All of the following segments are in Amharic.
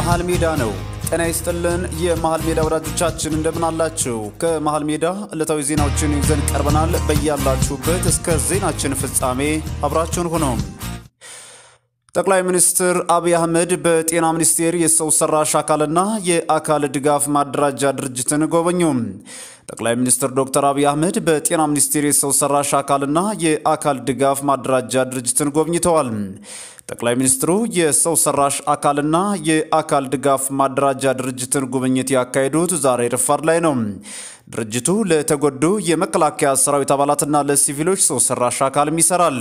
መሃል ሜዳ ነው። ጤና ይስጥልን የመሃል ሜዳ ወዳጆቻችን እንደምን አላችሁ? ከመሃል ሜዳ ዕለታዊ ዜናዎችን ይዘን ቀርበናል። በያላችሁበት እስከ ዜናችን ፍጻሜ አብራችሁን ሆኖም ጠቅላይ ሚኒስትር አብይ አህመድ በጤና ሚኒስቴር የሰው ሰራሽ አካልና የአካል ድጋፍ ማደራጃ ድርጅትን ጎበኙ። ጠቅላይ ሚኒስትር ዶክተር አብይ አህመድ በጤና ሚኒስቴር የሰው ሰራሽ አካልና የአካል ድጋፍ ማደራጃ ድርጅትን ጎብኝተዋል። ጠቅላይ ሚኒስትሩ የሰው ሰራሽ አካልና የአካል ድጋፍ ማደራጃ ድርጅትን ጉብኝት ያካሄዱት ዛሬ ርፋድ ላይ ነው። ድርጅቱ ለተጎዱ የመከላከያ ሰራዊት አባላትና ለሲቪሎች ሰው ሰራሽ አካልም ይሰራል።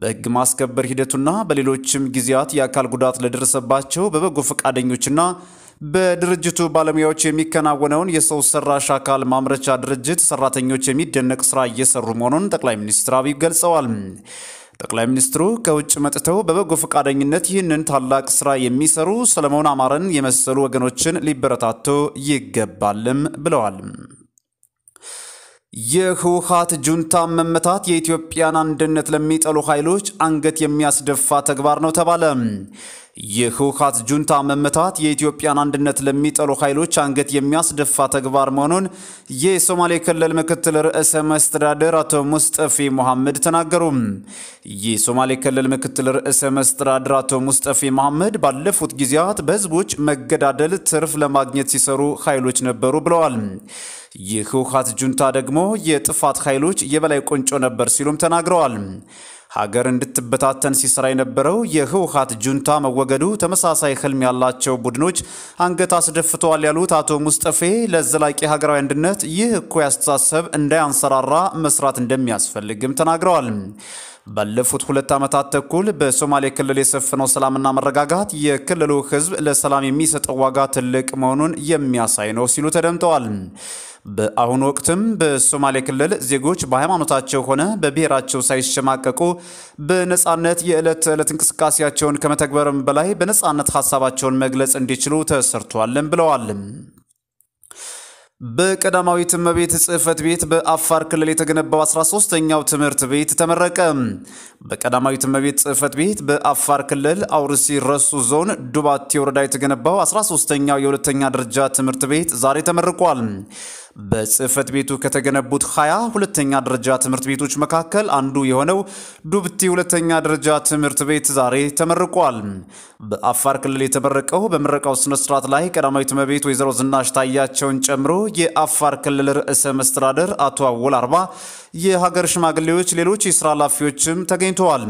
በሕግ ማስከበር ሂደቱና በሌሎችም ጊዜያት የአካል ጉዳት ለደረሰባቸው በበጎ ፈቃደኞችና በድርጅቱ ባለሙያዎች የሚከናወነውን የሰው ሰራሽ አካል ማምረቻ ድርጅት ሰራተኞች የሚደነቅ ስራ እየሰሩ መሆኑን ጠቅላይ ሚኒስትር አብይ ገልጸዋል። ጠቅላይ ሚኒስትሩ ከውጭ መጥተው በበጎ ፈቃደኝነት ይህንን ታላቅ ስራ የሚሰሩ ሰለሞን አማረን የመሰሉ ወገኖችን ሊበረታቱ ይገባልም ብለዋል። የህወሓት ጁንታ መመታት የኢትዮጵያን አንድነት ለሚጠሉ ኃይሎች አንገት የሚያስደፋ ተግባር ነው ተባለ። የህወሓት ጁንታ መመታት የኢትዮጵያን አንድነት ለሚጠሉ ኃይሎች አንገት የሚያስደፋ ተግባር መሆኑን የሶማሌ ክልል ምክትል ርዕሰ መስተዳደር አቶ ሙስጠፊ መሐመድ ተናገሩ። የሶማሌ ክልል ምክትል ርዕሰ መስተዳደር አቶ ሙስጠፊ መሐመድ ባለፉት ጊዜያት በህዝቦች መገዳደል ትርፍ ለማግኘት ሲሰሩ ኃይሎች ነበሩ ብለዋል። የህወሓት ጁንታ ደግሞ የጥፋት ኃይሎች የበላይ ቁንጮ ነበር ሲሉም ተናግረዋል። ሀገር እንድትበታተን ሲሰራ የነበረው የህውሀት ጁንታ መወገዱ ተመሳሳይ ህልም ያላቸው ቡድኖች አንገት አስደፍተዋል ያሉት አቶ ሙስጠፌ ለዘላቂ ሀገራዊ አንድነት ይህ እኩይ አስተሳሰብ እንዳያንሰራራ መስራት እንደሚያስፈልግም ተናግረዋል። ባለፉት ሁለት ዓመታት ተኩል በሶማሌ ክልል የሰፈነው ሰላምና መረጋጋት የክልሉ ሕዝብ ለሰላም የሚሰጠው ዋጋ ትልቅ መሆኑን የሚያሳይ ነው ሲሉ ተደምጠዋል። በአሁኑ ወቅትም በሶማሌ ክልል ዜጎች በሃይማኖታቸው ሆነ በብሔራቸው ሳይሸማቀቁ በነፃነት የዕለት ተዕለት እንቅስቃሴያቸውን ከመተግበርም በላይ በነፃነት ሀሳባቸውን መግለጽ እንዲችሉ ተሰርቷልም ብለዋል። በቀዳማዊት እመቤት ጽህፈት ቤት በአፋር ክልል የተገነባው 13ኛው ትምህርት ቤት ተመረቀ። በቀዳማዊት እመቤት ጽህፈት ቤት በአፋር ክልል አውርሲ ረሱ ዞን ዱባቴ ወረዳ የተገነባው 13ኛው የሁለተኛ ደረጃ ትምህርት ቤት ዛሬ ተመርቋል። በጽህፈት ቤቱ ከተገነቡት ሀያ ሁለተኛ ደረጃ ትምህርት ቤቶች መካከል አንዱ የሆነው ዱብቲ ሁለተኛ ደረጃ ትምህርት ቤት ዛሬ ተመርቋል። በአፋር ክልል የተመረቀው በምረቃው ስነስርዓት ላይ ቀዳማዊት እመቤት ወይዘሮ ዝናሽ ታያቸውን ጨምሮ የአፋር ክልል ርዕሰ መስተዳደር አቶ አወል አርባ፣ የሀገር ሽማግሌዎች፣ ሌሎች የስራ ኃላፊዎችም ተገኝተዋል።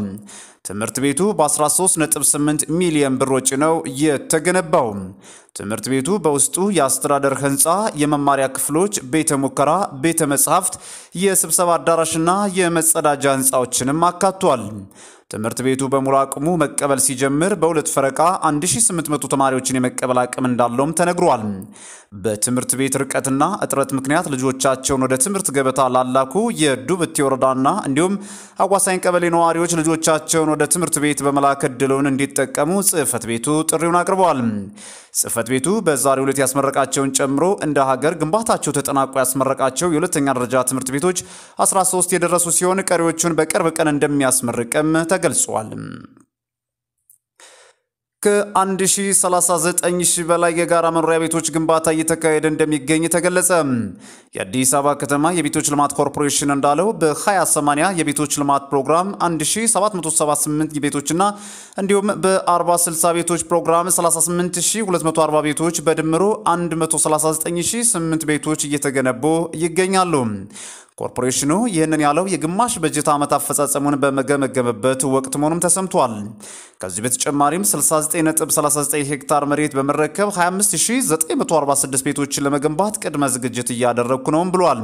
ትምህርት ቤቱ በ13.8 ሚሊዮን ብር ወጪ ነው የተገነባው። ትምህርት ቤቱ በውስጡ የአስተዳደር ህንፃ፣ የመማሪያ ክፍሎች፣ ቤተ ሙከራ፣ ቤተ መጻሕፍት፣ የስብሰባ አዳራሽና የመጸዳጃ ህንፃዎችንም አካቷል። ትምህርት ቤቱ በሙሉ አቅሙ መቀበል ሲጀምር በሁለት ፈረቃ 1800 ተማሪዎችን የመቀበል አቅም እንዳለውም ተነግሯል። በትምህርት ቤት ርቀትና እጥረት ምክንያት ልጆቻቸውን ወደ ትምህርት ገበታ ላላኩ የዱብቲ ወረዳና እንዲሁም አዋሳኝ ቀበሌ ነዋሪዎች ልጆቻቸውን ወደ ትምህርት ቤት በመላክ ዕድሉን እንዲጠቀሙ ጽህፈት ቤቱ ጥሪውን አቅርበዋል። ጽህፈት ቤቱ በዛሬው ዕለት ያስመረቃቸውን ጨምሮ እንደ ሀገር ግንባታቸው ተጠናቆ ያስመረቃቸው የሁለተኛ ደረጃ ትምህርት ቤቶች 13 የደረሱ ሲሆን ቀሪዎቹን በቅርብ ቀን እንደሚያስመርቅም ተገልጿል። ከ1039 ሺህ በላይ የጋራ መኖሪያ ቤቶች ግንባታ እየተካሄደ እንደሚገኝ ተገለጸ። የአዲስ አበባ ከተማ የቤቶች ልማት ኮርፖሬሽን እንዳለው በ2080 የቤቶች ልማት ፕሮግራም 1778 ቤቶችና እንዲሁም በ4060 ቤቶች ፕሮግራም 38240 ቤቶች በድምሩ 1398 ቤቶች እየተገነቡ ይገኛሉ። ኮርፖሬሽኑ ይህንን ያለው የግማሽ በጀት ዓመት አፈጻጸሙን በመገመገምበት ወቅት መሆኑም ተሰምቷል። ከዚህ በተጨማሪም 69.39 ሄክታር መሬት በመረከብ 25946 ቤቶችን ለመገንባት ቅድመ ዝግጅት እያደረግኩ ነውም ብሏል።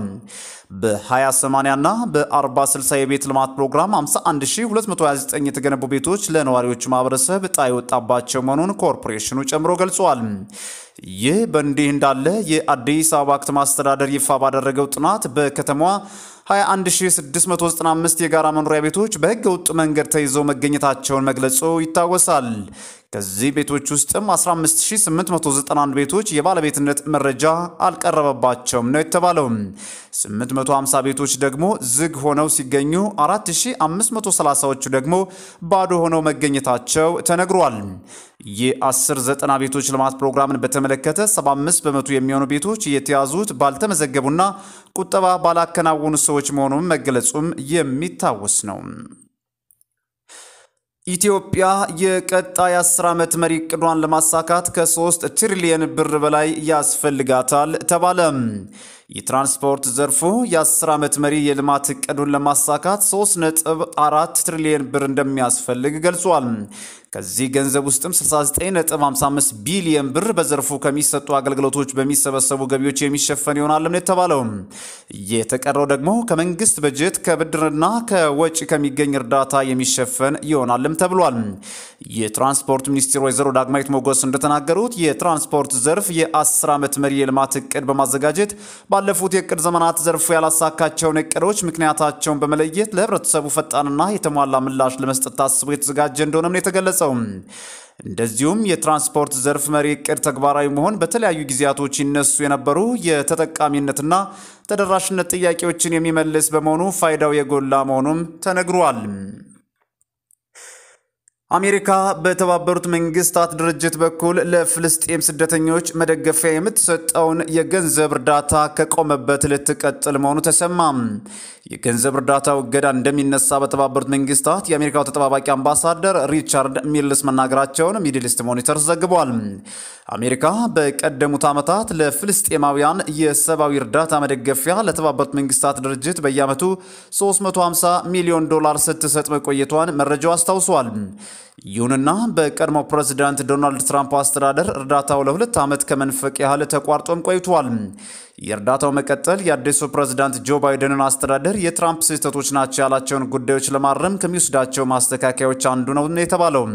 በ20/80 እና በ40/60 የቤት ልማት ፕሮግራም 51229 የተገነቡ ቤቶች ለነዋሪዎች ማህበረሰብ ዕጣ የወጣባቸው መሆኑን ኮርፖሬሽኑ ጨምሮ ገልጿል። ይህ በእንዲህ እንዳለ የአዲስ አበባ ከተማ አስተዳደር ይፋ ባደረገው ጥናት በከተማዋ 21695 የጋራ መኖሪያ ቤቶች በሕገ ወጥ መንገድ ተይዘው መገኘታቸውን መግለጹ ይታወሳል። ከዚህ ቤቶች ውስጥም 15891 ቤቶች የባለቤትነት መረጃ አልቀረበባቸውም ነው የተባለው። 850 ቤቶች ደግሞ ዝግ ሆነው ሲገኙ 4530ዎቹ ደግሞ ባዶ ሆነው መገኘታቸው ተነግሯል የአስር ዘጠና ቤቶች ልማት ፕሮግራምን በተመለከተ 75 በመቶ የሚሆኑ ቤቶች የተያዙት ባልተመዘገቡና ቁጠባ ባላከናወኑ ሰዎች መሆኑን መገለጹም የሚታወስ ነው። ኢትዮጵያ የቀጣይ አስር ዓመት መሪ ዕቅዷን ለማሳካት ከ3 ትሪሊየን ብር በላይ ያስፈልጋታል ተባለም የትራንስፖርት ዘርፉ የ10 ዓመት መሪ የልማት እቅዱን ለማሳካት 3.4 ትሪሊየን ብር እንደሚያስፈልግ ገልጿል። ከዚህ ገንዘብ ውስጥም 69.55 ቢሊየን ብር በዘርፉ ከሚሰጡ አገልግሎቶች በሚሰበሰቡ ገቢዎች የሚሸፈን ይሆናል ነው የተባለው። የተቀረው ደግሞ ከመንግስት በጀት ከብድርና ከወጪ ከሚገኝ እርዳታ የሚሸፈን ይሆናልም ተብሏል። የትራንስፖርት ሚኒስትር ወይዘሮ ዳግማዊት ሞገስ እንደተናገሩት የትራንስፖርት ዘርፍ የ10 ዓመት መሪ የልማት እቅድ በማዘጋጀት ባለፉት የእቅድ ዘመናት ዘርፉ ያላሳካቸውን እቅዶች ምክንያታቸውን በመለየት ለህብረተሰቡ ፈጣንና የተሟላ ምላሽ ለመስጠት ታስቦ የተዘጋጀ እንደሆነም ነው የተገለጸው። እንደዚሁም የትራንስፖርት ዘርፍ መሪ እቅድ ተግባራዊ መሆን በተለያዩ ጊዜያቶች ይነሱ የነበሩ የተጠቃሚነትና ተደራሽነት ጥያቄዎችን የሚመልስ በመሆኑ ፋይዳው የጎላ መሆኑም ተነግሯል። አሜሪካ በተባበሩት መንግስታት ድርጅት በኩል ለፍልስጤም ስደተኞች መደገፊያ የምትሰጠውን የገንዘብ እርዳታ ከቆመበት ልትቀጥል መሆኑ ተሰማ። የገንዘብ እርዳታው እገዳ እንደሚነሳ በተባበሩት መንግስታት የአሜሪካው ተጠባባቂ አምባሳደር ሪቻርድ ሚልስ መናገራቸውን ሚድልስት ሞኒተር ዘግቧል። አሜሪካ በቀደሙት ዓመታት ለፍልስጤማውያን የሰብአዊ እርዳታ መደገፊያ ለተባበሩት መንግስታት ድርጅት በየዓመቱ 350 ሚሊዮን ዶላር ስትሰጥ መቆየቷን መረጃው አስታውሷል። ይሁንና በቀድሞ ፕሬዚዳንት ዶናልድ ትራምፕ አስተዳደር እርዳታው ለሁለት ዓመት ከመንፈቅ ያህል ተቋርጦም ቆይቷል። የእርዳታው መቀጠል የአዲሱ ፕሬዚዳንት ጆ ባይደንን አስተዳደር የትራምፕ ስህተቶች ናቸው ያላቸውን ጉዳዮች ለማረም ከሚወስዳቸው ማስተካከያዎች አንዱ ነው የተባለው።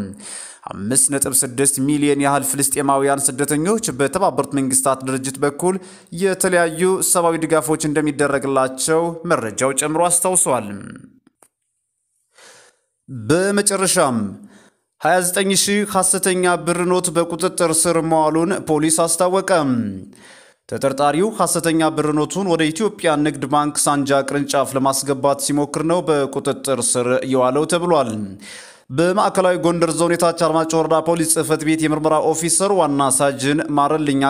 5.6 ሚሊዮን ያህል ፍልስጤማውያን ስደተኞች በተባበሩት መንግስታት ድርጅት በኩል የተለያዩ ሰብአዊ ድጋፎች እንደሚደረግላቸው መረጃው ጨምሮ አስታውሰዋል። በመጨረሻም 29 ሺህ ሐሰተኛ ብር ኖት በቁጥጥር ስር መዋሉን ፖሊስ አስታወቀ። ተጠርጣሪው ሐሰተኛ ብር ኖቱን ወደ ኢትዮጵያ ንግድ ባንክ ሳንጃ ቅርንጫፍ ለማስገባት ሲሞክር ነው በቁጥጥር ስር የዋለው ተብሏል። በማዕከላዊ ጎንደር ዞን የታች አርማጭ ወረዳ ፖሊስ ጽህፈት ቤት የምርመራ ኦፊሰር ዋና ሳጅን ማረልኝ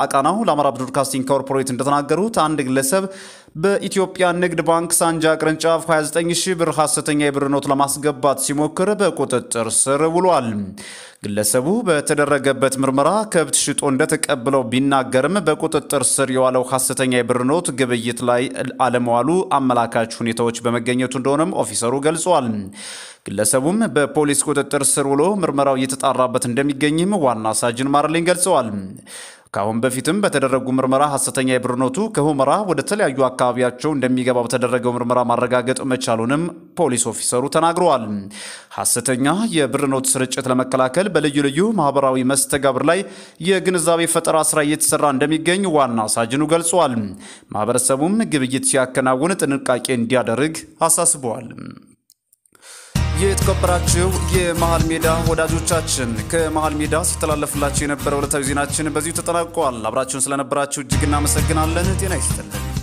አቃናው ለአማራ ብሮድካስቲንግ ኮርፖሬት እንደተናገሩት አንድ ግለሰብ በኢትዮጵያ ንግድ ባንክ ሳንጃ ቅርንጫፍ 29 ሺህ ብር ሐሰተኛ የብር ኖት ለማስገባት ሲሞክር በቁጥጥር ስር ውሏል። ግለሰቡ በተደረገበት ምርመራ ከብት ሽጦ እንደተቀብለው ቢናገርም በቁጥጥር ስር የዋለው ሐሰተኛ የብር ኖት ግብይት ላይ አለመዋሉ አመላካች ሁኔታዎች በመገኘቱ እንደሆነም ኦፊሰሩ ገልጿል። ግለሰቡም በፖሊስ ቁጥጥር ስር ውሎ ምርመራው እየተጣራበት እንደሚገኝም ዋና ሳጅን ማርሌን ገልጸዋል። ከአሁን በፊትም በተደረጉ ምርመራ ሐሰተኛ ኖቱ ከሁመራ ወደ ተለያዩ አካባቢያቸው እንደሚገባ በተደረገው ምርመራ ማረጋገጥ መቻሉንም ፖሊስ ኦፊሰሩ ተናግረዋል። ሐሰተኛ ኖት ስርጭት ለመከላከል በልዩ ልዩ ማህበራዊ መስተጋብር ላይ የግንዛቤ ፈጠራ ስራ እየተሰራ እንደሚገኝ ዋና ሳጅኑ ገልጿል። ማህበረሰቡም ግብይት ሲያከናውን ጥንቃቄ እንዲያደርግ አሳስበዋል። የተከበራችሁ የመሃል ሜዳ ወዳጆቻችን ከመሃል ሜዳ ሲተላለፍላችሁ የነበረው ዕለታዊ ዜናችን በዚሁ ተጠናቋል። አብራችሁን ስለነበራችሁ እጅግ እናመሰግናለን። ጤና ይስጥልን።